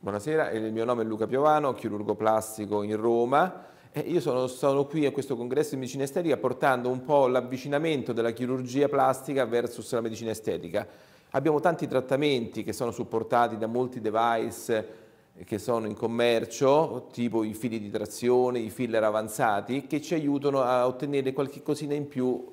Buonasera, il mio nome è Luca Piovano, chirurgo plastico in Roma. E io sono, sono, qui a questo congresso di medicina estetica portando un po' l'avvicinamento della chirurgia plastica versus la medicina estetica. Abbiamo tanti trattamenti che sono supportati da molti device che sono in commercio, tipo i fili di trazione, i filler avanzati, che ci aiutano a ottenere qualche cosina in più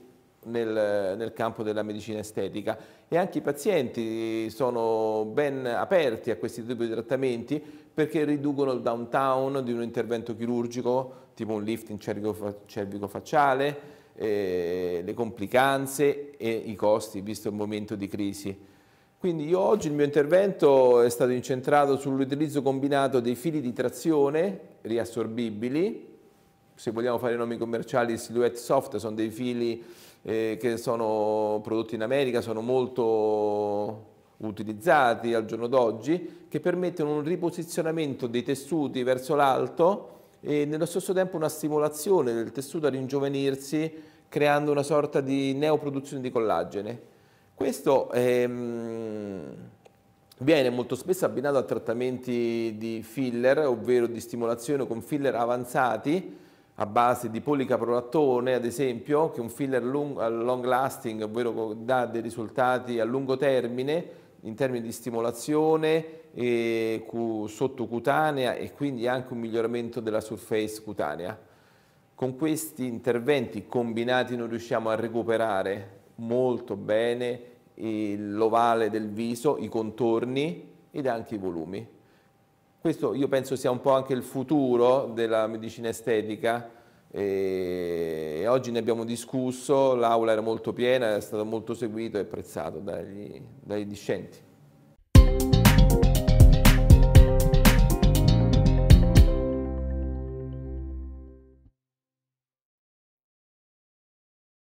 nel, nel, campo della medicina estetica e anche i pazienti sono ben aperti a questi tipi di trattamenti perché riducono il downtown di un intervento chirurgico tipo un lifting cervico-facciale, eh, le complicanze e i costi visto il momento di crisi. Quindi io oggi il mio intervento è stato incentrato sull'utilizzo combinato dei fili di trazione riassorbibili se vogliamo fare nomi commerciali, Silhouette Soft, sono dei fili eh, che sono prodotti in America, sono molto utilizzati al giorno d'oggi, che permettono un riposizionamento dei tessuti verso l'alto e nello stesso tempo una stimolazione del tessuto a ringiovanirsi creando una sorta di neoproduzione di collagene. Questo ehm, viene molto spesso abbinato a trattamenti di filler, ovvero di stimolazione con filler avanzati, a base di policaprolattone, ad esempio, che è un filler long, long lasting, ovvero dà dei risultati a lungo termine in termini di stimolazione e sottocutanea e quindi anche un miglioramento della surface cutanea. Con questi interventi combinati noi riusciamo a recuperare molto bene l'ovale del viso, i contorni ed anche i volumi. Questo io penso sia un po' anche il futuro della medicina estetica eh, e oggi ne abbiamo discusso, l'aula era molto piena, è stato molto seguito e apprezzato dagli, dagli discenti.